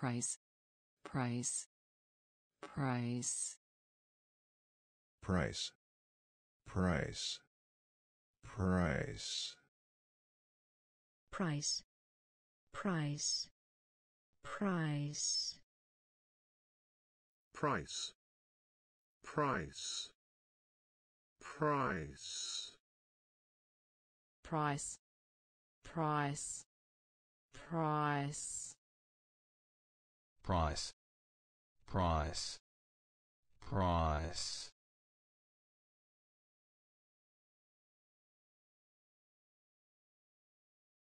price price price price price price price price price price price price price price price price price price